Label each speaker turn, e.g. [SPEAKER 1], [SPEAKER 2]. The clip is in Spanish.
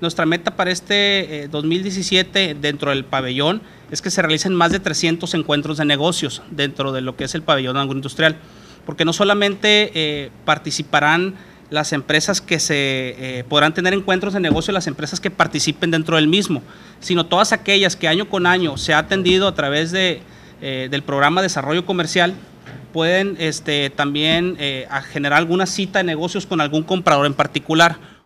[SPEAKER 1] Nuestra meta para este 2017 eh, dentro del pabellón es que se realicen más de 300 encuentros de negocios dentro de lo que es el pabellón agroindustrial, porque no solamente eh, participarán las empresas que se eh, podrán tener encuentros de negocio, las empresas que participen dentro del mismo, sino todas aquellas que año con año se ha atendido a través de, del programa de Desarrollo Comercial, pueden este, también a generar alguna cita de negocios con algún comprador en particular.